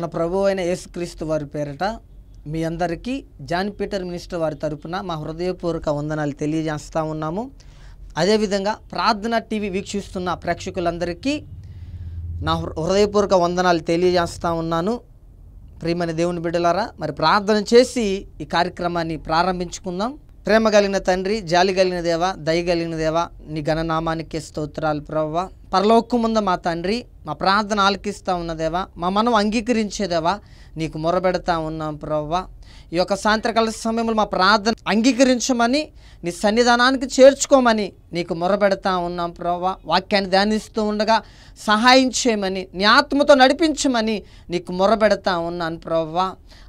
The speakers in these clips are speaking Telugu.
మన ప్రభు అయిన యేసుక్రీస్తు వారి పేరట మీ అందరికీ జాన్ పీటర్ మినిస్టర్ వారి తరపున మా హృదయపూర్వక వందనాలు తెలియజేస్తూ ఉన్నాము అదేవిధంగా ప్రార్థన టీవీ వీక్షిస్తున్న ప్రేక్షకులందరికీ నా హృదయపూర్వక వందనాలు తెలియజేస్తూ ఉన్నాను ప్రియమని దేవుని బిడ్డలారా మరి ప్రార్థన చేసి ఈ కార్యక్రమాన్ని ప్రారంభించుకుందాం ప్రేమ కలిగిన తండ్రి జాలి కలిగిన దేవ దయ కలిగిన దేవ నీ ఘననామానికి స్తోత్రాలు ప్రవ్వ పరలోకం ముందు మా తండ్రి మా ప్రార్థన ఆలకిస్తూ ఉన్నదేవా మా మనం అంగీకరించేదేవా నీకు మొరబెడతా ఉన్నాం ప్రవ్వ ఈ యొక్క సాయంత్రకాల సమయంలో మా ప్రార్థన అంగీకరించమని నీ సన్నిధానానికి చేర్చుకోమని నీకు మొరబెడతా ఉన్నాం ప్రభావ వాక్యాన్ని ధ్యానిస్తూ ఉండగా సహాయం చేయమని నీ ఆత్మతో నడిపించమని నీకు మొరబెడతా ఉన్నాను ప్రభా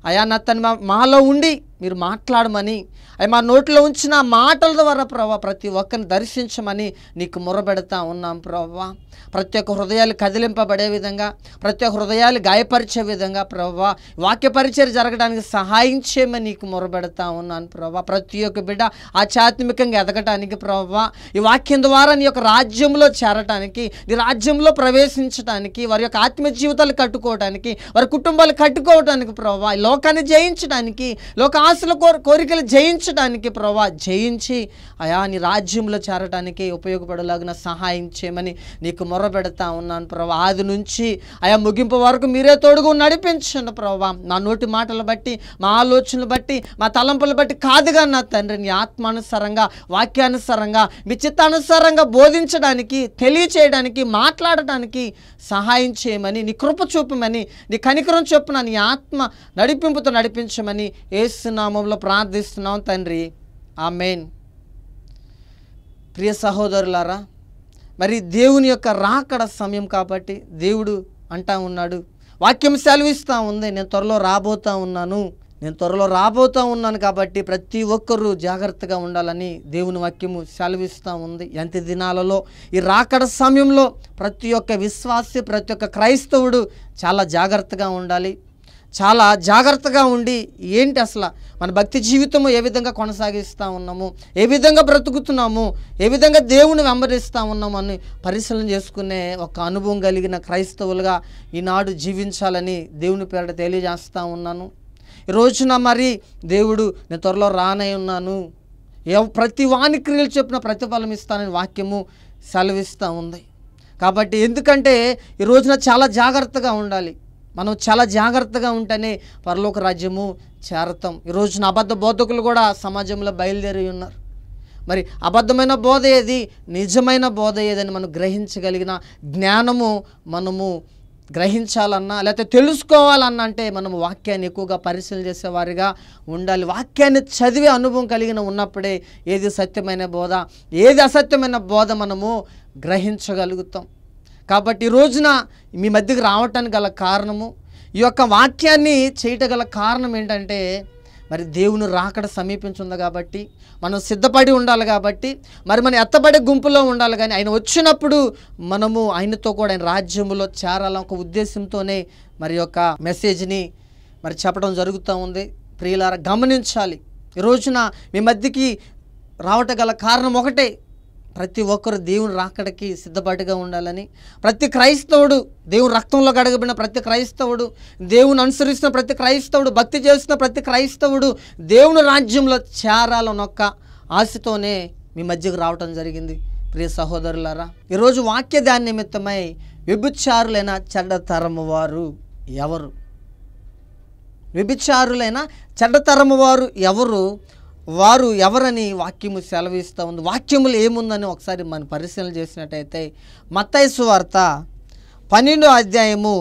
అయా నా తను మాలో ఉండి మీరు మాట్లాడమని అవి మా నోట్లో ఉంచిన మాటల ద్వారా ప్రభావ ప్రతి ఒక్కరిని దర్శించమని నీకు మొరబెడతా ఉన్నాం ప్రభా ప్రతి ఒక్క హృదయాలు కదిలింపబడే విధంగా ప్రతి ఒక్క హృదయాలు గాయపరిచే విధంగా ప్రభా వాక్యపరిచయం జరగడానికి సహాయం చేయమని నీకు మొరబెడతా ఉన్నాను ప్రభా ప్రతి ఒక్క బిడ్డ ఆధ్యాత్మికంగా ఎదగటానికి ప్రభా ఈ వాక్యం ద్వారా నీ యొక్క రాజ్యంలో చేరటానికి నీ రాజ్యంలో ప్రవేశించడానికి వారి యొక్క ఆత్మ జీవితాలు కట్టుకోవడానికి వారి కుటుంబాలు కట్టుకోవడానికి ప్రభా లోకాన్ని జయించడానికి లోక ఆశల కోరికలు జయించడానికి ప్రభా జయించి అయా నీ రాజ్యంలో చేరటానికి ఉపయోగపడేలాగిన సహాయం చేయమని నీకు పెడతా ఉన్నాను ప్రభా ఆది నుంచి ఆయా ముగింపు వరకు మీరే తోడుగు నడిపించండి ప్రభావ నా నోటి మాటలు బట్టి మా ఆలోచనలు బట్టి మా తలంపులు బట్టి కాదుగా నా తండ్రి నీ ఆత్మానుసారంగా వాక్యానుసారంగా మీ చిత్తానుసారంగా బోధించడానికి తెలియచేయడానికి మాట్లాడటానికి సహాయం చేయమని నీ కృప చూపమని నీ కనికరం చొప్పున నీ ఆత్మ నడిపింపుతో నడిపించమని ఏసునామంలో ప్రార్థిస్తున్నాం తండ్రి ఆ మెయిన్ ప్రియ సహోదరులారా మరి దేవుని యొక్క రాకడ సమయం కాబట్టి దేవుడు అంటా ఉన్నాడు వాక్యం సెలవిస్తూ ఉంది నేను త్వరలో రాబోతా ఉన్నాను నేను త్వరలో రాబోతూ ఉన్నాను కాబట్టి ప్రతి ఒక్కరూ జాగ్రత్తగా ఉండాలని దేవుని వాక్యము సెలవిస్తూ ఉంది ఎంత దినాలలో ఈ రాకడ సమయంలో ప్రతి ఒక్క విశ్వాసి ప్రతి ఒక్క క్రైస్తవుడు చాలా జాగ్రత్తగా ఉండాలి చాలా జాగ్రత్తగా ఉండి ఏంటి అసలు మన భక్తి జీవితము ఏ విధంగా కొనసాగిస్తూ ఉన్నాము ఏ విధంగా బ్రతుకుతున్నాము ఏ విధంగా దేవుని వెంబడిస్తూ ఉన్నాము అని పరిశీలన చేసుకునే ఒక అనుభవం కలిగిన క్రైస్తవులుగా ఈనాడు జీవించాలని దేవుని పేరట తెలియజేస్తూ ఉన్నాను ఈ రోజున మరి దేవుడు నేను త్వరలో రానై ఉన్నాను ప్రతి వాణి క్రియలు చెప్పిన ప్రతిఫలం ఇస్తానని వాక్యము సెలవిస్తూ ఉంది కాబట్టి ఎందుకంటే ఈ రోజున చాలా జాగ్రత్తగా ఉండాలి మనం చాలా జాగ్రత్తగా ఉంటేనే పరలోక రాజ్యము చేరతాం ఈ రోజున అబద్ధ బోధకులు కూడా సమాజంలో బయలుదేరి ఉన్నారు మరి అబద్ధమైన బోధ ఏది నిజమైన బోధ ఏదని మనం గ్రహించగలిగిన జ్ఞానము మనము గ్రహించాలన్నా లేకపోతే తెలుసుకోవాలన్నా అంటే మనం వాక్యాన్ని ఎక్కువగా పరిశీలన చేసేవారిగా ఉండాలి వాక్యాన్ని చదివే అనుభవం కలిగిన ఉన్నప్పుడే ఏది సత్యమైన బోధ ఏది అసత్యమైన బోధ మనము గ్రహించగలుగుతాం కాబట్టి ఈ రోజున మీ మధ్యకు రావటానికి గల కారణము ఈ యొక్క వాక్యాన్ని చేయటం గల కారణం ఏంటంటే మరి దేవుని రాకడ సమీపించుంది కాబట్టి మనం సిద్ధపడి ఉండాలి కాబట్టి మరి మనం ఎత్తబడే గుంపులో ఉండాలి కానీ ఆయన వచ్చినప్పుడు మనము ఆయనతో కూడా ఆయన రాజ్యంలో చేరాలని ఒక ఉద్దేశంతోనే మరి యొక్క మెసేజ్ని మరి చెప్పడం జరుగుతూ ఉంది ప్రియులారా గమనించాలి ఈ రోజున మీ మధ్యకి రావటం గల కారణం ఒకటే ప్రతి ఒక్కరు దేవుని రాకడికి సిద్ధపాటుగా ఉండాలని ప్రతి క్రైస్తవుడు దేవుని రక్తంలో గడగబడిన ప్రతి క్రైస్తవుడు దేవుని అనుసరిస్తున్న ప్రతి క్రైస్తవుడు భక్తి చేస్తున్న ప్రతి క్రైస్తవుడు దేవుని రాజ్యంలో చేరాలనొక్క ఆశతోనే మీ మధ్యకు రావటం జరిగింది ప్రియ సహోదరులారా ఈరోజు వాక్య దాని నిమిత్తమై విభుచారులైన చెడ్డతరము వారు ఎవరు వ్యభిచారులైన చెడ్డతరము వారు ఎవరు వారు ఎవరని వాక్యము సెలవిస్తూ ఉంది వాక్యములు ఏముందని ఒకసారి మనం పరిశీలన చేసినట్టయితే మత్తైసు వార్త పన్నెండో అధ్యాయము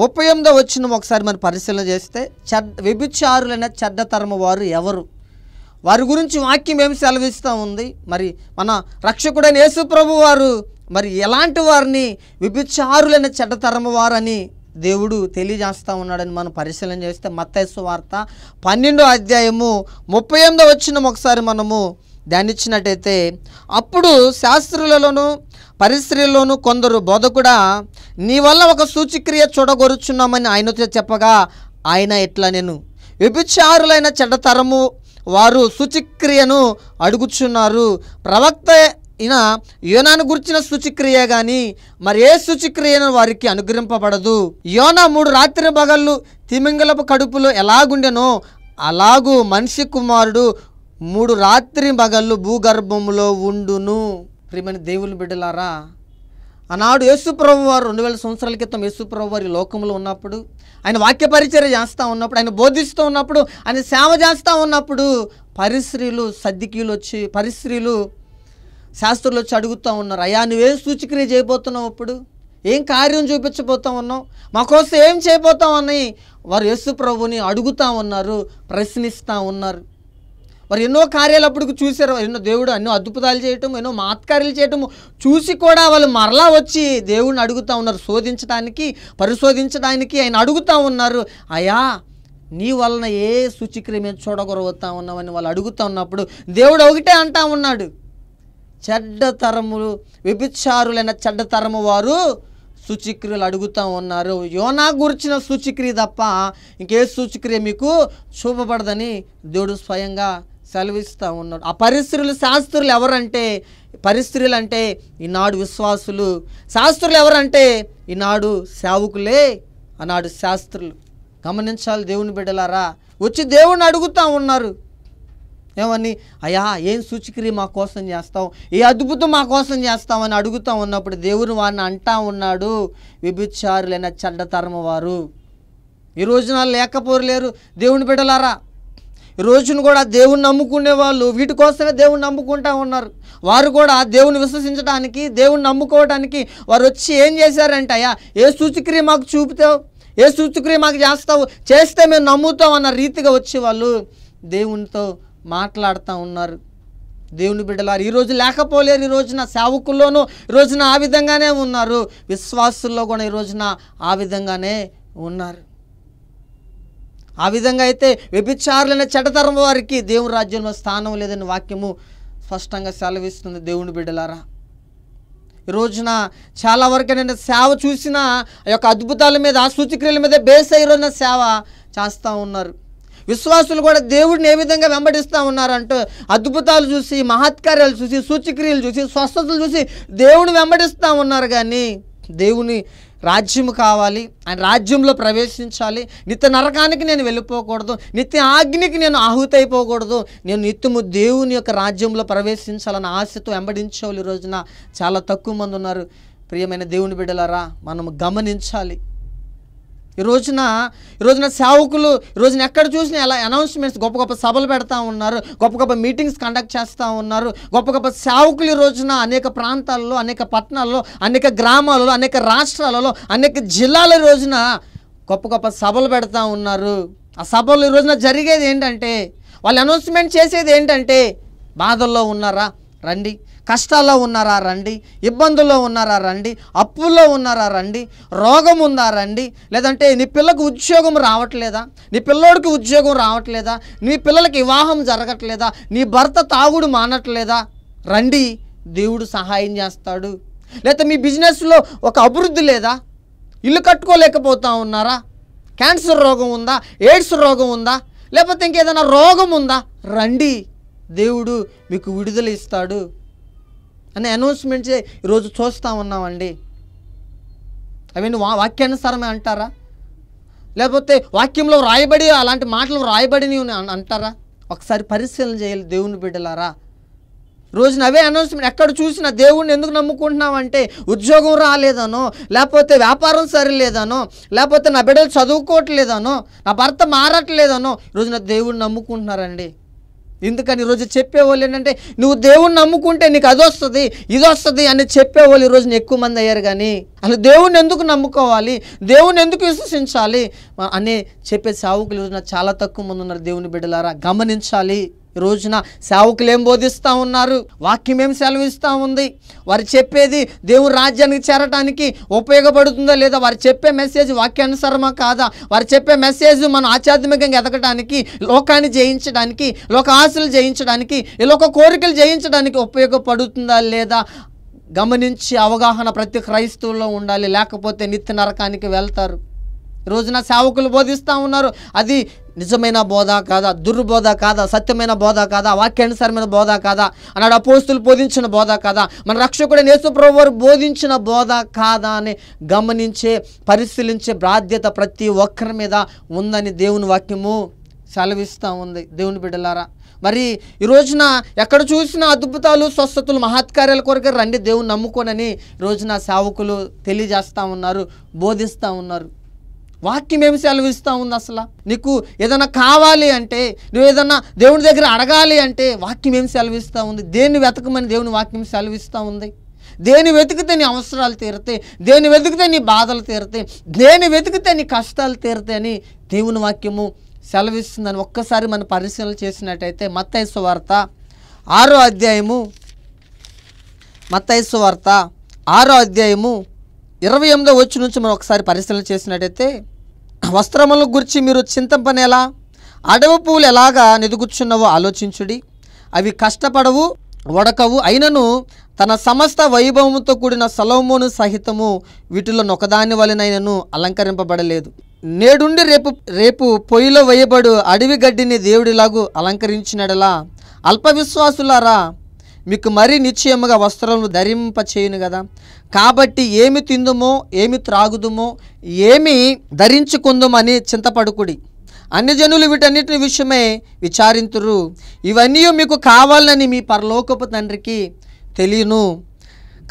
ముప్పై ఎనిమిదో వచ్చిన ఒకసారి మనం పరిశీలన చేస్తే చెడ్డ విభిచారులైన చెడ్డతరమ వారు ఎవరు వారి గురించి వాక్యం ఏమి సెలవిస్తూ ఉంది మరి మన రక్షకుడైన యేసు ప్రభు వారు మరి ఎలాంటి వారిని వ్యభిచారులైన చెడ్డతరమ వారని దేవుడు తెలియజేస్తూ ఉన్నాడని మనం పరిశీలన చేస్తే మత్తస్సు వార్త పన్నెండో అధ్యాయము ముప్పై ఎనిమిదో వచ్చిన ఒకసారి మనము ధ్యానించినట్టయితే అప్పుడు శాస్త్రులలోనూ పరిశ్రమలోనూ కొందరు బోధ కూడా నీ వల్ల ఒక సూచిక్రియ చూడగొరుచున్నామని ఆయనతో చెప్పగా ఆయన ఎట్లా నేను వ్యభిచారులైన చెడ్డతరము వారు సూచిక్రియను అడుగుచున్నారు ప్రవక్త ఈయన యోనాను గురించిన శుచిక్రియ కానీ మరి ఏ శుచిక్రియను వారికి అనుగ్రహింపబడదు యోనా మూడు రాత్రి పగళ్ళు తిమింగలపు కడుపులో ఎలాగుండెనో అలాగూ మనిషి కుమారుడు మూడు రాత్రి పగళ్ళు భూగర్భంలో ఉండును ప్రియమైన దేవుని బిడ్డలారా ఆనాడు యేసుప్రభు వారు రెండు వేల సంవత్సరాల క్రితం యేసుప్రభు వారి లోకంలో ఉన్నప్పుడు ఆయన వాక్య పరిచర్య చేస్తూ ఉన్నప్పుడు ఆయన బోధిస్తూ ఉన్నప్పుడు ఆయన సేవ చేస్తూ ఉన్నప్పుడు పరిశ్రీలు సద్దికీలు వచ్చి పరిశ్రీలు శాస్త్రులు వచ్చి అడుగుతూ ఉన్నారు అయ్యా నువ్వేం సూచిక్రియ చేయబోతున్నావు ఇప్పుడు ఏం కార్యం చూపించబోతా ఉన్నావు మా కోసం ఏం చేయబోతాం అని వారు యేసు ప్రభుని అడుగుతూ ఉన్నారు ప్రశ్నిస్తూ ఉన్నారు వారు ఎన్నో కార్యాలు అప్పటికి చూశారు ఎన్నో దేవుడు ఎన్నో అద్భుతాలు చేయటం ఎన్నో మాత్కార్యాలు చేయటం చూసి కూడా వాళ్ళు మరలా వచ్చి దేవుడిని అడుగుతూ ఉన్నారు శోధించడానికి పరిశోధించడానికి ఆయన అడుగుతూ ఉన్నారు అయా నీ వలన ఏ సూచిక్రియ మేము చూడగొరవుతా ఉన్నామని వాళ్ళు అడుగుతూ ఉన్నప్పుడు దేవుడు ఒకటే అంటా ఉన్నాడు చెడ్డతరములు విభిచారులైన చెడ్డతరము వారు సూచిక్రియలు అడుగుతూ ఉన్నారు యోనా గురించిన సూచిక్రియ తప్ప ఇంకే సూచిక్రియ మీకు చూపబడదని దేవుడు స్వయంగా సెలవిస్తూ ఉన్నాడు ఆ పరిస్థితులు శాస్త్రులు ఎవరంటే పరిస్థితులు అంటే ఈనాడు విశ్వాసులు శాస్త్రులు ఎవరంటే ఈనాడు సేవకులే ఆనాడు శాస్త్రులు గమనించాలి దేవుని బిడ్డలారా వచ్చి దేవుణ్ణి అడుగుతూ ఉన్నారు ఏమని అయ్యా ఏం సూచిక్రియ మా కోసం చేస్తావు ఏ అద్భుతం మా కోసం చేస్తామని అడుగుతూ ఉన్నప్పుడు దేవుని వారిని అంటా ఉన్నాడు విభిచారులైన చెడ్డతరమ వారు ఈ రోజున లేకపోరలేరు దేవుని బిడ్డలారా ఈ రోజును కూడా దేవుని నమ్ముకునే వాళ్ళు వీటి కోసమే దేవుని నమ్ముకుంటా ఉన్నారు వారు కూడా దేవుని విశ్వసించడానికి దేవుని నమ్ముకోవడానికి వారు వచ్చి ఏం చేశారంటే అయ్యా ఏ సూచిక్రియ మాకు చూపుతావు ఏ సూచిక్రియ మాకు చేస్తావు చేస్తే మేము నమ్ముతాం అన్న రీతిగా వచ్చేవాళ్ళు దేవునితో మాట్లాడుతూ ఉన్నారు దేవుని బిడ్డలారు ఈరోజు లేకపోలేరు ఈ రోజున సేవకుల్లోనూ ఈ రోజున ఆ విధంగానే ఉన్నారు విశ్వాసుల్లో కూడా ఈ రోజున ఆ విధంగానే ఉన్నారు ఆ విధంగా అయితే వ్యభిచారులైన చెడతరం వారికి దేవుని రాజ్యంలో స్థానం లేదని వాక్యము స్పష్టంగా సెలవిస్తుంది దేవుని బిడ్డలారా ఈ రోజున చాలా వరకు నేను సేవ చూసిన ఆ యొక్క అద్భుతాల మీద సూచిక్రియల మీద బేస్ అయ్యి రోజున సేవ చేస్తూ ఉన్నారు విశ్వాసులు కూడా దేవుడిని ఏ విధంగా వెంబడిస్తూ ఉన్నారంటూ అద్భుతాలు చూసి మహత్కార్యాలు చూసి సూచిక్రియలు చూసి స్వస్థతలు చూసి దేవుడిని వెంబడిస్తూ ఉన్నారు కానీ దేవుని రాజ్యం కావాలి ఆయన రాజ్యంలో ప్రవేశించాలి నిత్య నరకానికి నేను వెళ్ళిపోకూడదు నిత్య ఆజ్ఞకి నేను ఆహుతి అయిపోకూడదు నేను నిత్యము దేవుని యొక్క రాజ్యంలో ప్రవేశించాలని ఆశతో వెంబడించేవాళ్ళు ఈ రోజున చాలా తక్కువ మంది ఉన్నారు ప్రియమైన దేవుని బిడ్డలారా మనము గమనించాలి ఈ రోజున ఈ రోజున సేవకులు ఈ రోజున ఎక్కడ చూసినా ఎలా అనౌన్స్మెంట్స్ గొప్ప గొప్ప సభలు పెడతా ఉన్నారు గొప్ప గొప్ప మీటింగ్స్ కండక్ట్ చేస్తూ ఉన్నారు గొప్ప గొప్ప సేవకులు ఈ రోజున అనేక ప్రాంతాల్లో అనేక పట్టణాల్లో అనేక గ్రామాలలో అనేక రాష్ట్రాలలో అనేక జిల్లాల రోజున గొప్ప గొప్ప సభలు పెడతా ఉన్నారు ఆ సభలు ఈ రోజున జరిగేది ఏంటంటే వాళ్ళు అనౌన్స్మెంట్ చేసేది ఏంటంటే బాధల్లో ఉన్నారా రండి కష్టాల్లో ఉన్నారా రండి ఇబ్బందుల్లో ఉన్నారా రండి అప్పుల్లో ఉన్నారా రండి రోగం ఉందా రండి లేదంటే నీ పిల్లకు ఉద్యోగం రావట్లేదా నీ పిల్లోడికి ఉద్యోగం రావట్లేదా నీ పిల్లలకి వివాహం జరగట్లేదా నీ భర్త తాగుడు మానట్లేదా రండి దేవుడు సహాయం చేస్తాడు లేకపోతే మీ బిజినెస్లో ఒక అభివృద్ధి లేదా ఇల్లు కట్టుకోలేకపోతా ఉన్నారా క్యాన్సర్ రోగం ఉందా ఎయిడ్స్ రోగం ఉందా లేకపోతే ఇంకేదైనా రోగం ఉందా రండి దేవుడు మీకు విడుదల ఇస్తాడు అనే అనౌన్స్మెంట్స్ ఈరోజు చూస్తూ ఉన్నామండి అవన్నీ వా వాక్యానుసారమే అంటారా లేకపోతే వాక్యంలో రాయబడి అలాంటి మాటలు రాయబడిని అంటారా ఒకసారి పరిశీలన చేయాలి దేవుని బిడ్డలారా రోజున అవే అనౌన్స్మెంట్ ఎక్కడ చూసినా దేవుణ్ణి ఎందుకు నమ్ముకుంటున్నామంటే ఉద్యోగం రాలేదనో లేకపోతే వ్యాపారం సరిలేదనో లేకపోతే నా బిడ్డలు చదువుకోవట్లేదనో నా భర్త మారట్లేదనో రోజున దేవుణ్ణి నమ్ముకుంటున్నారండి ఎందుకని ఈరోజు చెప్పేవాళ్ళు ఏంటంటే నువ్వు దేవుణ్ణి నమ్ముకుంటే నీకు అది వస్తుంది ఇది వస్తుంది అని చెప్పేవాళ్ళు ఈరోజు ఎక్కువ మంది అయ్యారు కానీ అసలు దేవుణ్ణి ఎందుకు నమ్ముకోవాలి దేవుణ్ణి ఎందుకు విశ్వసించాలి అనే చెప్పే సావుకులు ఈరోజు చాలా తక్కువ మంది ఉన్నారు దేవుని బిడ్డలారా గమనించాలి ఈ రోజున సేవకులు ఏం బోధిస్తూ ఉన్నారు వాక్యం ఏం సెలవిస్తూ ఉంది వారు చెప్పేది దేవుడు రాజ్యానికి చేరటానికి ఉపయోగపడుతుందా లేదా వారు చెప్పే మెసేజ్ వాక్యానుసరమా కాదా వారు చెప్పే మెసేజ్ మనం ఆధ్యాత్మికంగా ఎదగటానికి లోకాన్ని జయించడానికి లోక ఆశలు జయించడానికి లోక కోరికలు జయించడానికి ఉపయోగపడుతుందా లేదా గమనించి అవగాహన ప్రతి క్రైస్తువులో ఉండాలి లేకపోతే నిత్య నరకానికి వెళ్తారు రోజున సేవకులు బోధిస్తూ ఉన్నారు అది నిజమైన బోధ కాదా దుర్బోధ కాదా సత్యమైన బోధ కాదా వాక్యానుసారమైన బోధ కాదా అన్నాడు అపోస్తులు బోధించిన బోధ కాదా మన రక్షకుడు నేసుప్రభు వారు బోధించిన బోధ కాదా అని గమనించే పరిశీలించే బాధ్యత ప్రతి ఒక్కరి మీద ఉందని దేవుని వాక్యము సెలవిస్తూ ఉంది దేవుని బిడ్డలారా మరి ఈ రోజున ఎక్కడ చూసినా అద్భుతాలు స్వస్థతలు మహత్కార్యాల కొరకు రండి దేవుని నమ్ముకోనని రోజున సేవకులు తెలియజేస్తూ ఉన్నారు బోధిస్తూ ఉన్నారు వాక్యం ఏమి సెలవిస్తూ ఉంది అసలు నీకు ఏదైనా కావాలి అంటే నువ్వు ఏదన్నా దేవుని దగ్గర అడగాలి అంటే వాక్యం ఏమి సెలవిస్తూ ఉంది దేన్ని వెతకమని దేవుని వాక్యం సెలవిస్తూ ఉంది దేని వెతికితే నీ అవసరాలు తీరితే దేని వెతికితే నీ బాధలు తీరుతాయి దేని వెతికితే నీ కష్టాలు అని దేవుని వాక్యము సెలవిస్తుందని ఒక్కసారి మనం పరిశీలన చేసినట్టయితే మత్తైసు వార్త ఆరో అధ్యాయము మత్తైసు వార్త ఆరో అధ్యాయము ఇరవై ఎనిమిదో వచ్చి నుంచి మనం ఒకసారి పరిశీలన చేసినట్టయితే వస్త్రముల గురించి మీరు చింతంపనేలా అడవి పువ్వులు ఎలాగా నిదుగుచ్చున్నవో ఆలోచించుడి అవి కష్టపడవు వడకవు అయినను తన సమస్త వైభవంతో కూడిన సలోమోను సహితము వీటిలో నొకదాని వలనైనను అలంకరింపబడలేదు నేడుండి రేపు రేపు పొయ్యిలో వేయబడు అడవి గడ్డిని దేవుడిలాగూ అలంకరించినడలా అల్పవిశ్వాసులారా మీకు మరీ నిశ్చయముగా వస్త్రములు ధరింపచేయును కదా కాబట్టి ఏమి తిందుమో ఏమి త్రాగుదుమో ఏమి ధరించుకుందుమని చింతపడుకుడి అన్యజనులు వీటన్నిటి విషయమే విచారింతురు ఇవన్నీ మీకు కావాలని మీ పరలోకపు తండ్రికి తెలియను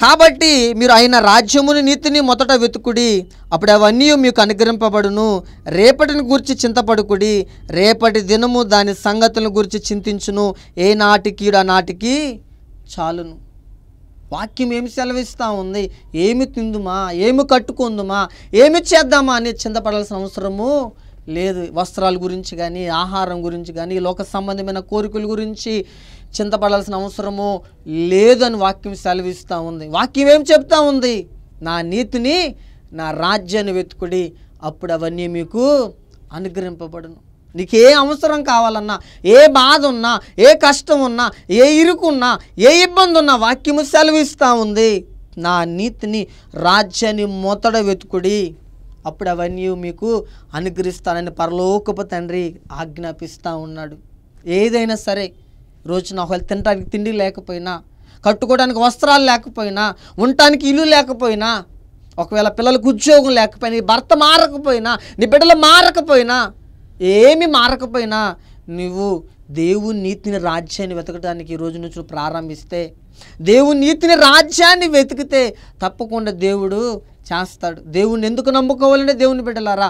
కాబట్టి మీరు ఆయన రాజ్యముని నీతిని మొదట వెతుకుడి అప్పుడు అవన్నీ మీకు అనుగ్రహింపబడును రేపటిని గురించి చింతపడుకుడి రేపటి దినము దాని సంగతులను గురించి చింతించును ఏ నాటికి ఆ నాటికి చాలును వాక్యం ఏమి సెలవిస్తూ ఉంది ఏమి తిందుమా ఏమి కట్టుకుందుమా ఏమి చేద్దామా అని చింతపడాల్సిన అవసరము లేదు వస్త్రాల గురించి కానీ ఆహారం గురించి కానీ లోక సంబంధమైన కోరికల గురించి చింతపడాల్సిన అవసరము లేదని వాక్యం సెలవిస్తూ ఉంది వాక్యం ఏం చెప్తా ఉంది నా నీతిని నా రాజ్యాన్ని వెతుకుడి అప్పుడు అవన్నీ మీకు అనుగ్రహింపబడను నీకు ఏ అవసరం కావాలన్నా ఏ బాధ ఉన్నా ఏ కష్టం ఉన్నా ఏ ఇరుకున్నా ఏ ఇబ్బంది ఉన్నా వాక్యము సెలవిస్తూ ఉంది నా నీతిని రాజ్యాన్ని మొతడ వెతుకుడి అప్పుడు అవన్నీ మీకు అనుగ్రహిస్తానని పరలోకపు తండ్రి ఆజ్ఞాపిస్తూ ఉన్నాడు ఏదైనా సరే రోజున ఒకవేళ తినడానికి తిండి లేకపోయినా కట్టుకోవడానికి వస్త్రాలు లేకపోయినా ఉండటానికి ఇల్లు లేకపోయినా ఒకవేళ పిల్లలకు ఉద్యోగం లేకపోయినా భర్త మారకపోయినా నీ బిడ్డలు మారకపోయినా ఏమి మారకపోయినా నువ్వు దేవుని నీతిని రాజ్యాన్ని వెతకడానికి ఈరోజు నుంచి ప్రారంభిస్తే దేవుని నీతిని రాజ్యాన్ని వెతికితే తప్పకుండా దేవుడు చేస్తాడు దేవుణ్ణి ఎందుకు నమ్ముకోవాలంటే దేవుని బిడ్డలారా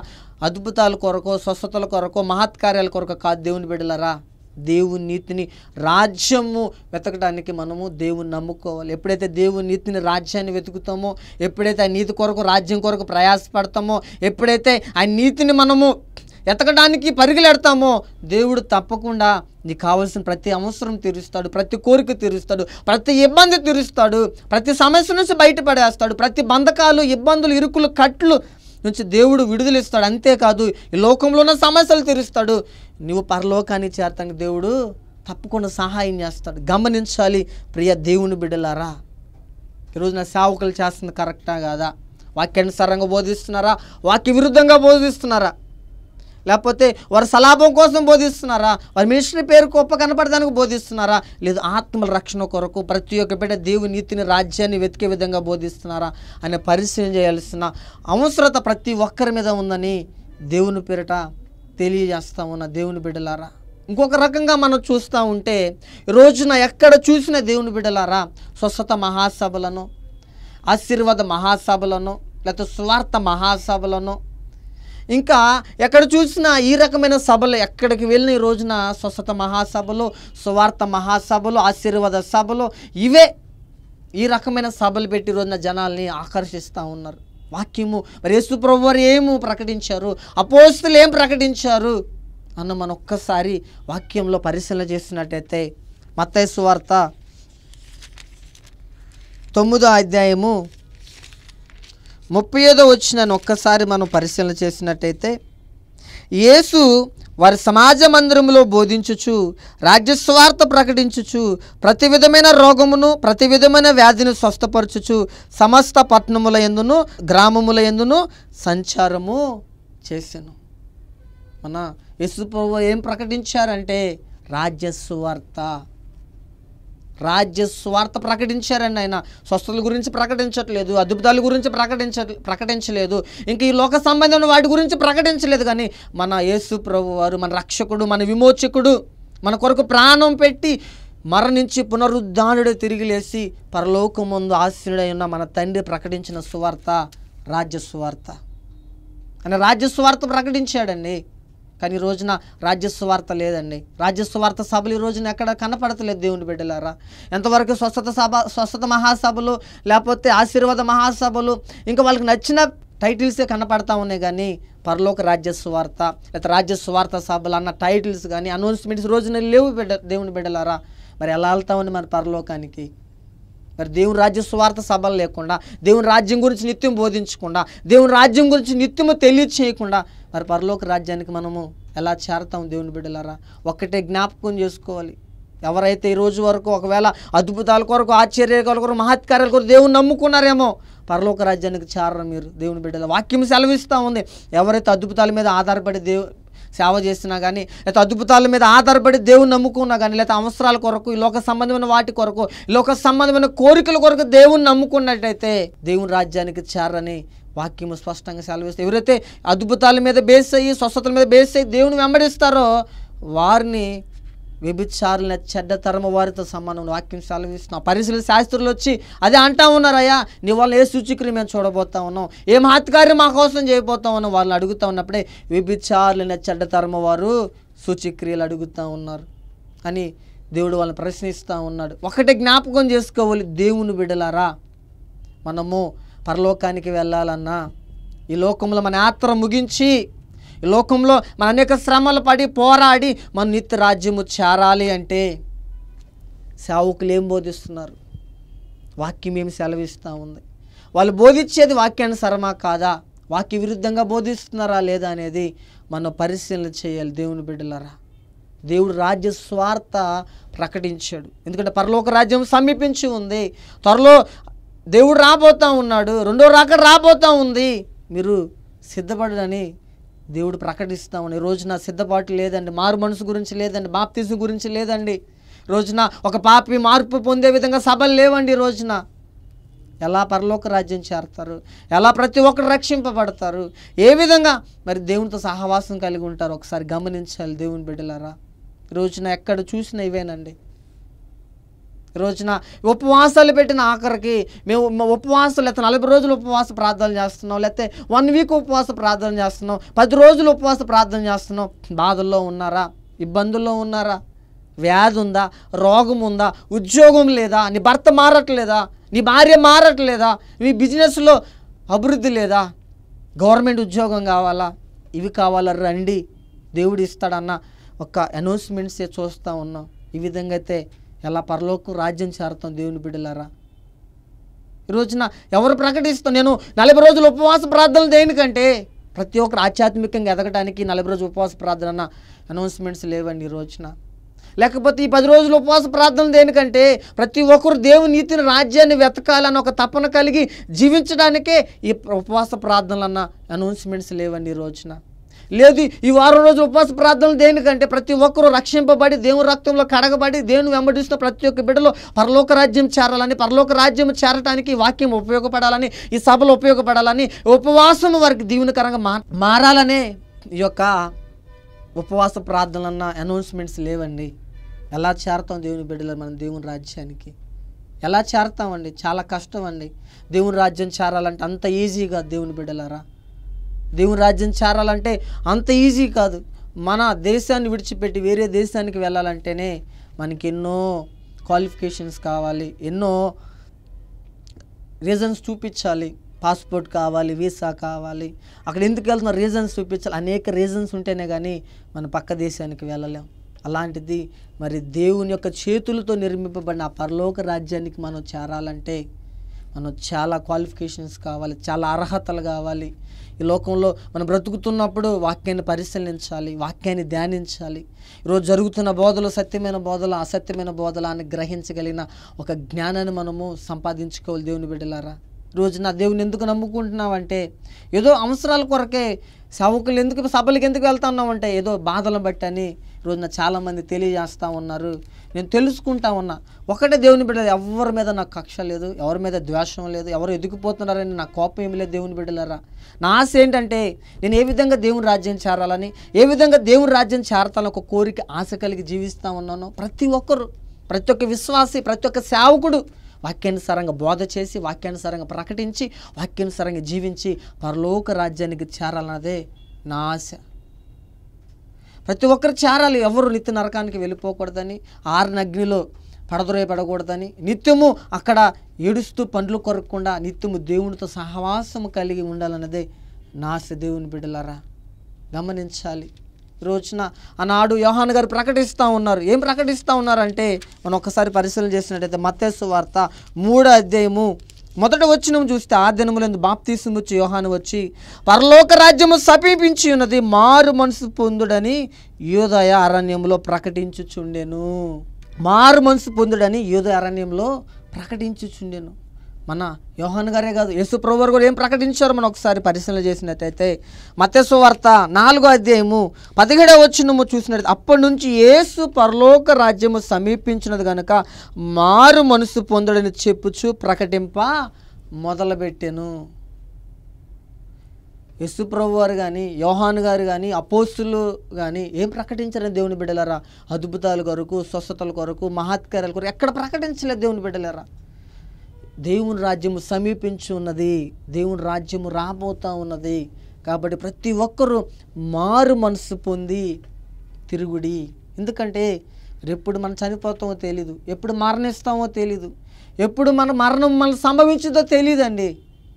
అద్భుతాల కొరకో స్వస్థతల కొరకో మహత్కార్యాల కొరకు కాదు దేవుని బిడ్డలారా దేవుని నీతిని రాజ్యము వెతకడానికి మనము దేవుని నమ్ముకోవాలి ఎప్పుడైతే దేవుని నీతిని రాజ్యాన్ని వెతుకుతామో ఎప్పుడైతే ఆ నీతి కొరకు రాజ్యం కొరకు ప్రయాసపడతామో ఎప్పుడైతే ఆ నీతిని మనము ఎతకడానికి పరుగులెడతామో దేవుడు తప్పకుండా నీకు కావాల్సిన ప్రతి అవసరం తీరుస్తాడు ప్రతి కోరిక తీరుస్తాడు ప్రతి ఇబ్బంది తీరుస్తాడు ప్రతి సమస్య నుంచి బయటపడేస్తాడు ప్రతి బంధకాలు ఇబ్బందులు ఇరుకులు కట్లు నుంచి దేవుడు విడుదలిస్తాడు అంతేకాదు ఈ లోకంలో ఉన్న సమస్యలు తీరుస్తాడు నువ్వు పరలోకాన్ని చేరతానికి దేవుడు తప్పకుండా సహాయం చేస్తాడు గమనించాలి ప్రియ దేవుని బిడ్డలారా ఈరోజు నా సేవకులు చేస్తుంది కరెక్టా కాదా వాక్యానుసారంగా బోధిస్తున్నారా వాక్య విరుద్ధంగా బోధిస్తున్నారా లేకపోతే వారి సలాభం కోసం బోధిస్తున్నారా వారి మినిస్ట్రీ పేరు గొప్ప కనపడడానికి బోధిస్తున్నారా లేదు ఆత్మల రక్షణ కొరకు ప్రతి ఒక్క బిడ్డ దేవుని నీతిని రాజ్యాన్ని వెతికే విధంగా బోధిస్తున్నారా అనే పరిశీలన చేయాల్సిన అవసరత ప్రతి ఒక్కరి మీద ఉందని దేవుని పేరిట ఉన్న దేవుని బిడ్డలారా ఇంకొక రకంగా మనం చూస్తూ ఉంటే రోజున ఎక్కడ చూసిన దేవుని బిడ్డలారా స్వస్థత మహాసభలను ఆశీర్వాద మహాసభలను లేకపోతే స్వార్థ మహాసభలను ఇంకా ఎక్కడ చూసినా ఈ రకమైన సభలు ఎక్కడికి వెళ్ళిన ఈ రోజున స్వస్థత మహాసభలు సువార్త మహాసభలు ఆశీర్వాద సభలు ఇవే ఈ రకమైన సభలు పెట్టి రోజున జనాల్ని ఆకర్షిస్తూ ఉన్నారు వాక్యము మరి యేసుప్రభు వారు ఏము ప్రకటించారు అపోస్తులు ఏం ప్రకటించారు అన్న మనం ఒక్కసారి వాక్యంలో పరిశీలన చేసినట్టయితే మత్తయ్య సువార్త తొమ్మిదో అధ్యాయము ముప్పై ఐదో వచ్చిన ఒక్కసారి మనం పరిశీలన చేసినట్టయితే యేసు వారి సమాజ మందిరంలో బోధించుచు రాజ్యస్వార్థ ప్రకటించుచు ప్రతి విధమైన రోగమును ప్రతి విధమైన వ్యాధిని స్వస్థపరచుచు సమస్త పట్టణముల ఎందును గ్రామముల ఎందును సంచారము చేశాను మన యేసు ఏం ప్రకటించారంటే రాజ్యస్వార్థ రాజ్య స్వార్థ ప్రకటించారండి ఆయన స్వస్థతల గురించి ప్రకటించట్లేదు అద్భుతాల గురించి ప్రకటించ ప్రకటించలేదు ఇంక ఈ లోక సంబంధమైన వాటి గురించి ప్రకటించలేదు కానీ మన యేసు ప్రభు వారు మన రక్షకుడు మన విమోచకుడు మన కొరకు ప్రాణం పెట్టి మరణించి పునరుద్ధానుడు తిరిగి లేచి పరలోకం ముందు ఆశీనుడై ఉన్న మన తండ్రి ప్రకటించిన సువార్త రాజ్య సువార్త ఆయన రాజ్య సువార్త ప్రకటించాడండి కానీ ఈ రోజున రాజ్యస్వార్త లేదండి రాజ్యస్వార్త సభలు ఈ రోజున ఎక్కడ కనపడతలేదు దేవుని బిడ్డలారా ఎంతవరకు స్వస్థత సభ స్వస్థత మహాసభలు లేకపోతే ఆశీర్వాద మహాసభలు ఇంకా వాళ్ళకి నచ్చిన టైటిల్సే కనపడతా ఉన్నాయి కానీ పరలోక రాజ్య లేకపోతే రాజ్య సభలు అన్న టైటిల్స్ కానీ అనౌన్స్మెంట్స్ రోజున లేవు బిడ్డ దేవుని బిడ్డలారా మరి ఎలా వెళ్తామని మన పరలోకానికి మరి దేవుని రాజ్య స్వార్థ సభలు లేకుండా దేవుని రాజ్యం గురించి నిత్యం బోధించకుండా దేవుని రాజ్యం గురించి నిత్యము తెలియచేయకుండా మరి పరలోక రాజ్యానికి మనము ఎలా చేరతాం దేవుని బిడ్డలారా ఒక్కటే జ్ఞాపకం చేసుకోవాలి ఎవరైతే ఈ రోజు వరకు ఒకవేళ అద్భుతాల కొరకు ఆశ్చర్యాల కొరకు మహత్కార్యాల కొరకు దేవుని నమ్ముకున్నారేమో పరలోక రాజ్యానికి చేరరు మీరు దేవుని బిడ్డల వాక్యం సెలవిస్తూ ఉంది ఎవరైతే అద్భుతాల మీద ఆధారపడి దేవు సేవ చేసినా కానీ లేకపోతే అద్భుతాల మీద ఆధారపడి దేవుని నమ్ముకున్నా కానీ లేకపోతే అవసరాల కొరకు ఈ లోక సంబంధమైన వాటి కొరకు లోక సంబంధమైన కోరికల కొరకు దేవుని నమ్ముకున్నట్టయితే దేవుని రాజ్యానికి చేరని వాక్యము స్పష్టంగా సెలవిస్తే ఎవరైతే అద్భుతాల మీద బేస్ అయ్యి స్వస్థతల మీద బేస్ అయ్యి దేవుని వెంబడిస్తారో వారిని వ్యభిచారులైన చెడ్డ తరము వారితో సంబంధం వాక్యం సెలవిస్తున్నాం పరిశీలి శాస్త్రులు వచ్చి అదే అంటా ఉన్నారయ్యా నీ వాళ్ళు ఏ సూచికలు మేము చూడబోతా ఉన్నాం ఏ మహత్కార్యం మా కోసం చేయబోతా ఉన్నాం వాళ్ళని అడుగుతూ ఉన్నప్పుడే వ్యభిచారులైన చెడ్డ తరము వారు సూచిక్రియలు అడుగుతూ ఉన్నారు అని దేవుడు వాళ్ళని ప్రశ్నిస్తూ ఉన్నాడు ఒకటి జ్ఞాపకం చేసుకోవాలి దేవుని బిడలారా మనము పరలోకానికి వెళ్ళాలన్నా ఈ లోకంలో మన యాత్ర ముగించి లోకంలో మన అనేక శ్రమలు పడి పోరాడి మన నిత్య రాజ్యము చేరాలి అంటే సేవకులు ఏం బోధిస్తున్నారు వాక్యం ఏమి సెలవిస్తూ ఉంది వాళ్ళు బోధించేది వాక్యానుసరమా కాదా వాక్య విరుద్ధంగా బోధిస్తున్నారా లేదా అనేది మనం పరిశీలన చేయాలి దేవుని బిడ్డలరా దేవుడు రాజ్య స్వార్థ ప్రకటించాడు ఎందుకంటే పరలోక రాజ్యం సమీపించి ఉంది త్వరలో దేవుడు రాబోతూ ఉన్నాడు రెండో రాక రాబోతూ ఉంది మీరు సిద్ధపడని దేవుడు ఉన్నాయి రోజున సిద్ధపాటు లేదండి మారు మనసు గురించి లేదండి బాప్తిజం గురించి లేదండి రోజున ఒక పాపి మార్పు పొందే విధంగా సభలు లేవండి రోజున ఎలా పరలోక రాజ్యం చేరతారు ఎలా ప్రతి ఒక్కరు రక్షింపబడతారు ఏ విధంగా మరి దేవునితో సహవాసం కలిగి ఉంటారు ఒకసారి గమనించాలి దేవుని బిడ్డలారా రోజున ఎక్కడ చూసినా ఇవేనండి రోజున ఉపవాసాలు పెట్టిన ఆఖరికి మేము ఉపవాసం లేకపోతే నలభై రోజులు ఉపవాస ప్రార్థన చేస్తున్నాం లేకపోతే వన్ వీక్ ఉపవాస ప్రార్థన చేస్తున్నాం పది రోజులు ఉపవాస ప్రార్థన చేస్తున్నాం బాధల్లో ఉన్నారా ఇబ్బందుల్లో ఉన్నారా వ్యాధి ఉందా రోగం ఉందా ఉద్యోగం లేదా నీ భర్త మారట్లేదా నీ భార్య మారట్లేదా నీ బిజినెస్లో అభివృద్ధి లేదా గవర్నమెంట్ ఉద్యోగం కావాలా ఇవి కావాలా రండి దేవుడు ఇస్తాడన్న ఒక అనౌన్స్మెంట్సే చూస్తూ ఉన్నాం ఈ విధంగా అయితే ఎలా పరలోకు రాజ్యం చేరతాం దేవుని బిడ్డలారా ఈరోజున ఎవరు ప్రకటిస్తాం నేను నలభై రోజులు ఉపవాస ప్రార్థనలు దేనికంటే ప్రతి ఒక్కరు ఆధ్యాత్మికంగా ఎదగడానికి నలభై రోజులు ఉపవాస ప్రార్థన అనౌన్స్మెంట్స్ లేవండి ఈరోజున లేకపోతే ఈ పది రోజులు ఉపవాస ప్రార్థనలు దేనికంటే ప్రతి ఒక్కరు దేవుని నీతిని రాజ్యాన్ని వెతకాలన్న ఒక తపన కలిగి జీవించడానికే ఈ ఉపవాస ప్రార్థనలన్న అనౌన్స్మెంట్స్ లేవండి ఈరోజున లేదు ఈ వారం రోజు ఉపవాస ప్రార్థనలు దేనికంటే ప్రతి ఒక్కరూ రక్షింపబడి దేవుని రక్తంలో కడగబడి దేవుని వెంబడిస్తున్న ప్రతి ఒక్క బిడ్డలో పరలోక రాజ్యం చేరాలని పరలోక రాజ్యం చేరటానికి వాక్యం ఉపయోగపడాలని ఈ సభలు ఉపయోగపడాలని ఉపవాసం వారికి మా మారాలనే ఈ యొక్క ఉపవాస ప్రార్థనలన్న అనౌన్స్మెంట్స్ లేవండి ఎలా చేరతాం దేవుని బిడ్డలు మనం దేవుని రాజ్యానికి ఎలా చేరతామండి చాలా కష్టం అండి దేవుని రాజ్యం చేరాలంటే అంత ఈజీగా దేవుని బిడ్డలారా దేవుని రాజ్యం చేరాలంటే అంత ఈజీ కాదు మన దేశాన్ని విడిచిపెట్టి వేరే దేశానికి వెళ్ళాలంటేనే మనకి ఎన్నో క్వాలిఫికేషన్స్ కావాలి ఎన్నో రీజన్స్ చూపించాలి పాస్పోర్ట్ కావాలి వీసా కావాలి అక్కడ ఎందుకు వెళ్తున్న రీజన్స్ చూపించాలి అనేక రీజన్స్ ఉంటేనే కానీ మన పక్క దేశానికి వెళ్ళలేం అలాంటిది మరి దేవుని యొక్క చేతులతో నిర్మింపబడిన ఆ పరలోక రాజ్యానికి మనం చేరాలంటే మనం చాలా క్వాలిఫికేషన్స్ కావాలి చాలా అర్హతలు కావాలి ఈ లోకంలో మనం బ్రతుకుతున్నప్పుడు వాక్యాన్ని పరిశీలించాలి వాక్యాన్ని ధ్యానించాలి ఈరోజు జరుగుతున్న బోధలు సత్యమైన బోధలు అసత్యమైన బోధలు అని గ్రహించగలిగిన ఒక జ్ఞానాన్ని మనము సంపాదించుకోవాలి దేవుని బిడ్డలారా రోజు నా దేవుని ఎందుకు నమ్ముకుంటున్నావంటే ఏదో అవసరాల కొరకే సేవకులు ఎందుకు సభలకు ఎందుకు వెళ్తా ఉన్నామంటే ఏదో బాధలు బట్టని రోజున చాలామంది తెలియజేస్తూ ఉన్నారు నేను తెలుసుకుంటా ఉన్నా ఒకటే దేవుని బిడ్డలు ఎవరి మీద నాకు కక్ష లేదు ఎవరి మీద ద్వేషం లేదు ఎవరు ఎదిగిపోతున్నారని నా కోపం ఏమి లేదు దేవుని బిడ్డలరా నా ఆశ ఏంటంటే నేను ఏ విధంగా దేవుని రాజ్యం చేరాలని ఏ విధంగా దేవుని రాజ్యం చేరతాలని ఒక కోరిక ఆశ కలిగి జీవిస్తూ ఉన్నాను ప్రతి ఒక్కరు ప్రతి ఒక్క విశ్వాసి ప్రతి ఒక్క సేవకుడు వాక్యానుసారంగా బోధ చేసి వాక్యానుసారంగా ప్రకటించి వాక్యానుసారంగా జీవించి పరలోక రాజ్యానికి చేరాలన్నదే నా ఆశ ప్రతి ఒక్కరు చేరాలి ఎవరు నిత్య నరకానికి వెళ్ళిపోకూడదని ఆరినగ్నిలో పడకూడదని నిత్యము అక్కడ ఏడుస్తూ పండ్లు కొరకకుండా నిత్యము దేవునితో సహవాసము కలిగి ఉండాలన్నదే నాశ దేవుని బిడ్డలరా గమనించాలి రోజున ఆనాడు యోహాన్ గారు ప్రకటిస్తూ ఉన్నారు ఏం ప్రకటిస్తూ ఉన్నారంటే మనం ఒక్కసారి పరిశీలన చేసినట్టయితే మత్స్సు వార్త మూడో అధ్యాయము మొదట వచ్చిన చూస్తే ఆ దినములందు బాప్తీసం వచ్చి యోహాను వచ్చి పరలోక రాజ్యము సమీపించి ఉన్నది మారు మనసు పొందుడని యోదయ అరణ్యంలో ప్రకటించుచుండెను మారు మనసు పొందుడని యోదయ అరణ్యంలో ప్రకటించుచుండెను మన యోహాన్ గారే కాదు యేసు ప్రభువారు కూడా ఏం ప్రకటించారు మనం ఒకసారి పరిశీలన చేసినట్టయితే మత్స్సు వార్త నాలుగో అధ్యాయము పదిహేడవ వచ్చినము చూసినట్టు అప్పటి నుంచి ఏసు పరలోక రాజ్యము సమీపించినది కనుక మారు మనసు పొందడని చెప్పుచు ప్రకటింప మొదలుపెట్టాను యస్సు ప్రభు వారు కానీ యోహాన్ గారు కానీ అపోస్తులు కానీ ఏం ప్రకటించలేదు దేవుని బిడ్డలరా అద్భుతాల కొరకు స్వస్థతల కొరకు మహాత్కార్యాల కొరకు ఎక్కడ ప్రకటించలేదు దేవుని బిడ్డలరా దేవుని రాజ్యము సమీపించి ఉన్నది దేవుని రాజ్యము రాబోతా ఉన్నది కాబట్టి ప్రతి ఒక్కరూ మారు మనసు పొంది తిరుగుడి ఎందుకంటే ఎప్పుడు మనం చనిపోతామో తెలీదు ఎప్పుడు మరణిస్తామో తెలీదు ఎప్పుడు మన మరణం మనం సంభవించిందో తెలియదండి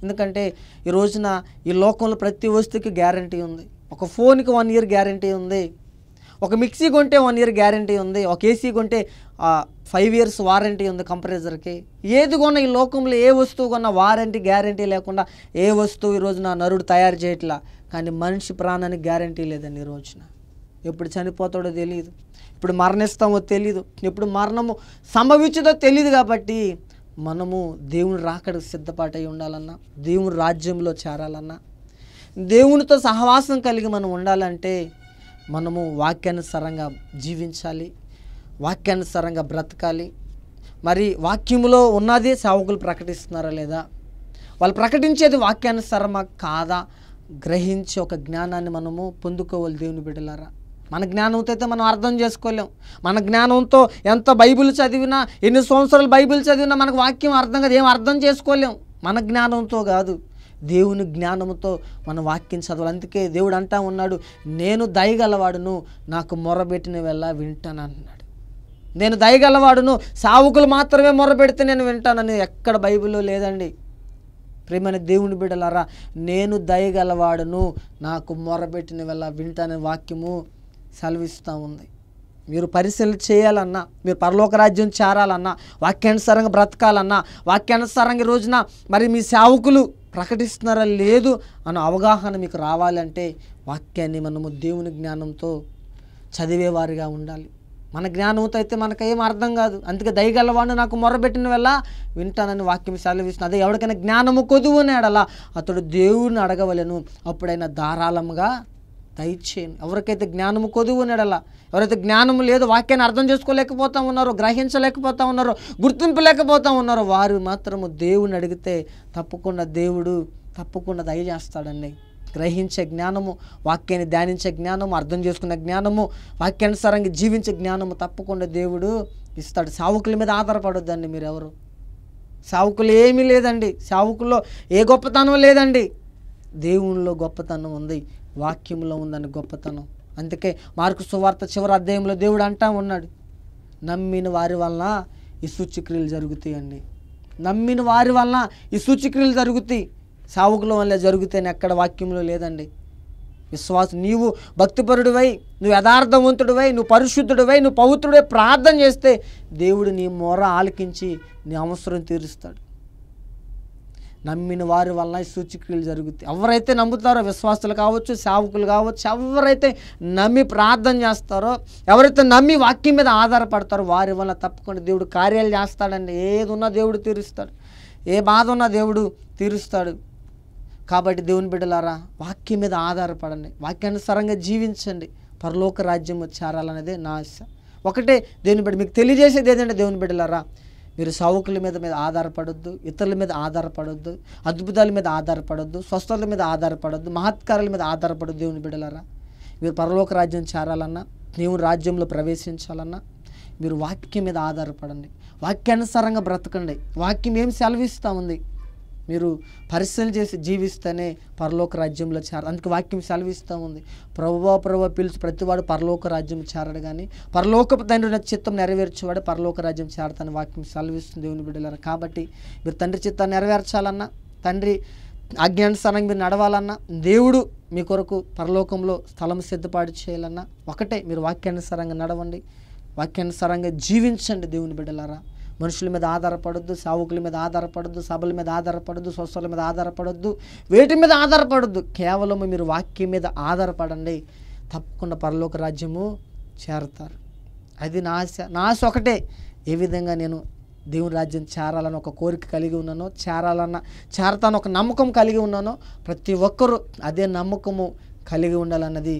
ఎందుకంటే ఈ రోజున ఈ లోకంలో ప్రతి వస్తువుకి గ్యారంటీ ఉంది ఒక ఫోన్కి వన్ ఇయర్ గ్యారంటీ ఉంది ఒక మిక్సీ కొంటే వన్ ఇయర్ గ్యారంటీ ఉంది ఒక ఏసీ కొంటే ఫైవ్ ఇయర్స్ వారంటీ ఉంది కంప్రెసర్కి ఏది కొన్నా ఈ లోకంలో ఏ వస్తువు కొన్నా వారంటీ గ్యారంటీ లేకుండా ఏ వస్తువు ఈరోజు నా నరుడు తయారు చేయట్లా కానీ మనిషి ప్రాణానికి గ్యారంటీ లేదండి ఈ రోజున ఎప్పుడు చనిపోతాడో తెలియదు ఇప్పుడు మరణిస్తామో తెలియదు ఎప్పుడు మరణము సంభవించదో తెలియదు కాబట్టి మనము దేవుని రాకడ సిద్ధపాటై ఉండాలన్నా దేవుని రాజ్యంలో చేరాలన్నా దేవునితో సహవాసం కలిగి మనం ఉండాలంటే మనము వాక్యానుసరంగా జీవించాలి వాక్యానుసారంగా బ్రతకాలి మరి వాక్యములో ఉన్నదే సేవకులు ప్రకటిస్తున్నారా లేదా వాళ్ళు ప్రకటించేది వాక్యానుసారమా కాదా గ్రహించి ఒక జ్ఞానాన్ని మనము పొందుకోవాలి దేవుని బిడ్డలారా మన జ్ఞానంతో అయితే మనం అర్థం చేసుకోలేం మన జ్ఞానంతో ఎంత బైబిల్ చదివినా ఎన్ని సంవత్సరాలు బైబిల్ చదివినా మనకు వాక్యం అర్థం కాదు ఏం అర్థం చేసుకోలేం మన జ్ఞానంతో కాదు దేవుని జ్ఞానంతో మనం వాక్యం చదవాలి అందుకే దేవుడు అంటా ఉన్నాడు నేను దయగలవాడును నాకు మొరబెట్టిన వెళ్ళ వింటాను అన్నాడు నేను దయగలవాడును సావుకులు మాత్రమే పెడితే నేను వింటానని ఎక్కడ బైబిల్లో లేదండి ప్రేమైన దేవుని బిడ్డలారా నేను దయగలవాడును నాకు మొరబెట్టిన వల్ల వింటానే వాక్యము సెలవిస్తూ ఉంది మీరు పరిశీలన చేయాలన్నా మీరు పరలోక రాజ్యం చేరాలన్నా వాక్యానుసారంగా బ్రతకాలన్నా వాక్యానుసారంగా ఈ రోజున మరి మీ సేవకులు ప్రకటిస్తున్నారా లేదు అన్న అవగాహన మీకు రావాలంటే వాక్యాన్ని మనము దేవుని జ్ఞానంతో చదివేవారిగా ఉండాలి మన జ్ఞానంతో అయితే మనకు ఏం అర్థం కాదు అందుకే దయగలవాడు నాకు మొరబెట్టిన వల్ల వింటానని వాక్యం సెలవిస్తుంది అదే ఎవరికైనా జ్ఞానము కొదువు కొదువునేడలా అతడు దేవుడిని అడగవలను అప్పుడైనా ధారాళంగా దయచేయను ఎవరికైతే జ్ఞానము కొదువు కొదువునేడలా ఎవరైతే జ్ఞానము లేదు వాక్యాన్ని అర్థం చేసుకోలేకపోతా ఉన్నారో గ్రహించలేకపోతా ఉన్నారో గుర్తింపలేకపోతా ఉన్నారో వారు మాత్రము దేవుని అడిగితే తప్పకుండా దేవుడు తప్పకుండా దయచేస్తాడండి గ్రహించే జ్ఞానము వాక్యాన్ని ధ్యానించే జ్ఞానము అర్థం చేసుకున్న జ్ఞానము వాక్యానుసారంగా జీవించే జ్ఞానము తప్పకుండా దేవుడు ఇస్తాడు సావుకుల మీద ఆధారపడొద్దండి మీరెవరు సావుకులు ఏమీ లేదండి సావుకుల్లో ఏ గొప్పతనం లేదండి దేవునిలో గొప్పతనం ఉంది వాక్యంలో ఉందని గొప్పతనం అందుకే మార్కు సువార్త చివరి అధ్యాయంలో దేవుడు అంటా ఉన్నాడు నమ్మిన వారి వలన ఈ సూచిక్రియలు జరుగుతాయండి నమ్మిన వారి వలన ఈ సూచిక్రియలు జరుగుతాయి సేవకుల వల్ల జరుగుతాయని ఎక్కడ వాక్యంలో లేదండి విశ్వాసం నీవు భక్తిపరుడివై నువ్వు యథార్థవంతుడివై నువ్వు పరిశుద్ధుడివై నువ్వు పవిత్రుడే ప్రార్థన చేస్తే దేవుడు నీ మొర ఆలకించి నీ అవసరం తీరుస్తాడు నమ్మిన వారి వల్ల సూచిక్రియలు జరుగుతాయి ఎవరైతే నమ్ముతారో విశ్వాసులు కావచ్చు సేవకులు కావచ్చు ఎవరైతే నమ్మి ప్రార్థన చేస్తారో ఎవరైతే నమ్మి వాక్యం మీద ఆధారపడతారో వారి వల్ల తప్పకుండా దేవుడు కార్యాలు చేస్తాడండి ఏది ఉన్నా దేవుడు తీరుస్తాడు ఏ బాధ ఉన్నా దేవుడు తీరుస్తాడు కాబట్టి దేవుని బిడ్డలారా వాక్యం మీద ఆధారపడండి వాక్యానుసారంగా జీవించండి పరలోక రాజ్యం చేరాలనేదే నా ఆశ ఒకటే దేవుని బిడ్డ మీకు తెలియజేసేది ఏదంటే దేవుని బిడ్డలారా మీరు సౌకుల మీద మీద ఆధారపడద్దు ఇతరుల మీద ఆధారపడద్దు అద్భుతాల మీద ఆధారపడద్దు స్వస్థతల మీద ఆధారపడద్దు మహత్కారాల మీద ఆధారపడొద్దు దేవుని బిడ్డలారా మీరు పరలోక రాజ్యం చేరాలన్నా దేవుని రాజ్యంలో ప్రవేశించాలన్నా మీరు వాక్యం మీద ఆధారపడండి వాక్యానుసారంగా బ్రతకండి వాక్యం ఏం సెలవిస్తూ ఉంది మీరు పరిశీలన చేసి జీవిస్తేనే పరలోక రాజ్యంలో చేర అందుకు వాక్యం సెలవిస్తూ ఉంది ప్రభువా ప్రభు పిలిచి ప్రతివాడు పరలోక రాజ్యం చేరడు కానీ పరలోక తండ్రి చిత్తం నెరవేర్చేవాడు పరలోక రాజ్యం చేరతాని వాక్యం సెలవిస్తుంది దేవుని బిడ్డలారా కాబట్టి మీరు తండ్రి చిత్తాన్ని నెరవేర్చాలన్నా తండ్రి ఆజ్ఞానుసారంగా మీరు నడవాలన్నా దేవుడు మీ కొరకు పరలోకంలో స్థలం సిద్ధపాటు చేయాలన్నా ఒకటే మీరు వాక్యానుసారంగా నడవండి వాక్యానుసారంగా జీవించండి దేవుని బిడ్డలారా మనుషుల మీద ఆధారపడద్దు సావుకుల మీద ఆధారపడద్దు సభల మీద ఆధారపడద్దు స్వస్థల మీద ఆధారపడద్దు వేటి మీద ఆధారపడద్దు కేవలం మీరు వాక్యం మీద ఆధారపడండి తప్పకుండా పరలోక రాజ్యము చేరతారు అది నా ఆశ నా ఆశ ఒకటే ఏ విధంగా నేను దేవుని రాజ్యం చేరాలని ఒక కోరిక కలిగి ఉన్నానో చేరాలన్న చేరతాను ఒక నమ్మకం కలిగి ఉన్నానో ప్రతి ఒక్కరూ అదే నమ్మకము కలిగి ఉండాలన్నది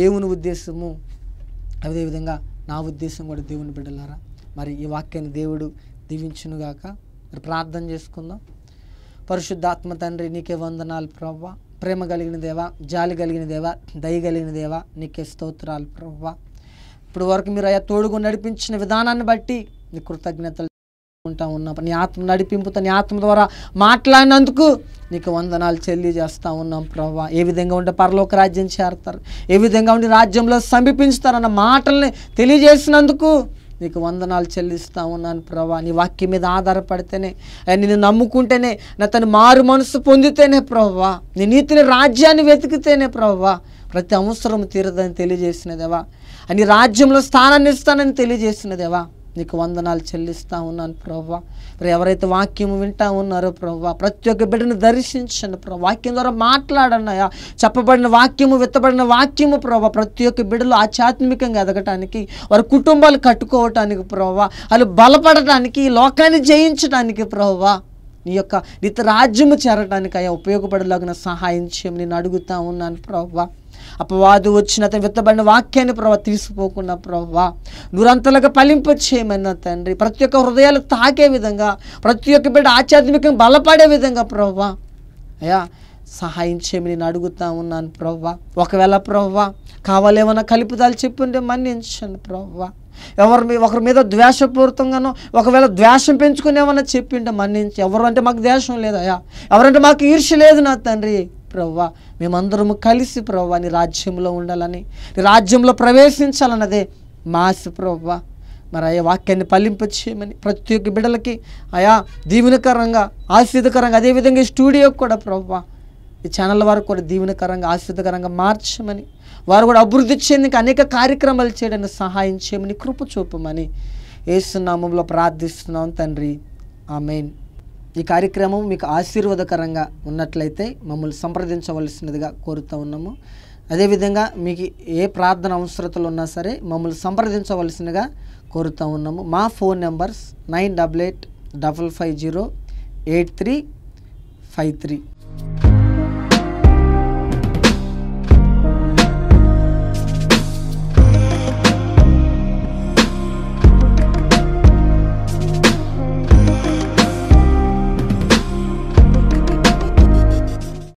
దేవుని ఉద్దేశము అదేవిధంగా నా ఉద్దేశం కూడా దేవుని బిడ్డలారా మరి ఈ వాక్యాన్ని దేవుడు దీవించునుగాక మరి ప్రార్థన చేసుకుందాం పరిశుద్ధాత్మ తండ్రి నీకే వందనాలు ప్రవ్వ ప్రేమ కలిగిన దేవ జాలి కలిగిన దేవ దయ కలిగిన దేవ నీకే స్తోత్రాలు ప్రవ్వ ఇప్పుడు వరకు మీరు అయ్యా తోడుగు నడిపించిన విధానాన్ని బట్టి నీ కృతజ్ఞతలు ఉంటా ఉన్నాం నీ ఆత్మ నడిపింపుతో నీ ఆత్మ ద్వారా మాట్లాడినందుకు నీకు వందనాలు చెల్లి చేస్తూ ఉన్నాం ప్రవ్వ ఏ విధంగా ఉంటే పరలోక రాజ్యం చేరుతారు ఏ విధంగా ఉండి రాజ్యంలో సమీపించుతారన్న మాటల్ని తెలియజేసినందుకు నీకు వందనాలు చెల్లిస్తా ఉన్నాను ప్రభా నీ వాక్యం మీద ఆధారపడితేనే నిన్ను నమ్ముకుంటేనే నా తను మారు మనసు పొందితేనే ప్రభా నీ నీతిని రాజ్యాన్ని వెతికితేనే ప్రభా ప్రతి అవసరం తీరదని తెలియజేసినదేవా అని రాజ్యంలో స్థానాన్ని ఇస్తానని తెలియజేసినదేవా నీకు వందనాలు చెల్లిస్తూ ఉన్నాను ప్రవ్వ మరి ఎవరైతే వాక్యం వింటా ఉన్నారో ప్రవ్వ ప్రతి ఒక్క బిడ్డను దర్శించండి ప్రభు వాక్యం ద్వారా మాట్లాడన్నాయా చెప్పబడిన వాక్యము విత్తబడిన వాక్యము ప్రభు ప్రతి ఒక్క బిడ్డలు ఆధ్యాత్మికంగా ఎదగటానికి వారి కుటుంబాలు కట్టుకోవటానికి ప్రభు వాళ్ళు బలపడటానికి లోకాన్ని జయించడానికి ప్రభు నీ యొక్క నిత్య రాజ్యము చేరటానికి అయ్యా ఉపయోగపడలాగిన సహాయం చేయమని నేను అడుగుతా ఉన్నాను ప్రభావ అపవాదు వచ్చిన అతని విత్తబడిన వాక్యాన్ని ప్రభావ తీసుకోకుండా ప్రభావ నూరంతలుగా ఫలింప చేయమన్న తండ్రి ప్రతి ఒక్క హృదయాలు తాకే విధంగా ప్రతి ఒక్క బిడ్డ ఆధ్యాత్మికంగా బలపడే విధంగా ప్రభావ అయ్యా సహాయం చేయమని నేను అడుగుతా ఉన్నాను ప్రవ్వా ఒకవేళ ప్రవ్వా కావాలేమన్నా కలుపుదాలు చెప్పుంటే మన్నించండి ప్రవ్వా ఎవరి మీ ఒకరి మీద ద్వేషపూరితంగానో ఒకవేళ ద్వేషం పెంచుకునేమన్నా చెప్పింటే మన్నించి ఎవరు అంటే మాకు ద్వేషం లేదయా ఎవరంటే మాకు ఈర్ష్య లేదు నా తండ్రి ప్రవ్వ మేమందరము కలిసి ప్రవ్వ నీ రాజ్యంలో ఉండాలని నీ రాజ్యంలో ప్రవేశించాలన్నదే మాస ప్రవ్వ మరి అయ్యా వాక్యాన్ని పలింపచేయమని ప్రతి ఒక్క బిడ్డలకి అయా దీవెనకరంగా ఆశ్రదకరంగా అదేవిధంగా ఈ స్టూడియోకి కూడా ప్రవ్వ ఈ ఛానల్ వారు కూడా దీవెనకరంగా ఆశ్రదకరంగా మార్చమని వారు కూడా అభివృద్ధి చెందిక అనేక కార్యక్రమాలు చేయడానికి సహాయం చేయమని కృప చూపమని ఏసునామంలో ప్రార్థిస్తున్నాం తండ్రి మెయిన్ ఈ కార్యక్రమం మీకు ఆశీర్వాదకరంగా ఉన్నట్లయితే మమ్మల్ని సంప్రదించవలసినదిగా కోరుతూ ఉన్నాము అదేవిధంగా మీకు ఏ ప్రార్థన అవసరతలు ఉన్నా సరే మమ్మల్ని సంప్రదించవలసినగా కోరుతూ ఉన్నాము మా phone numbers nine double eight double five zero eight three five three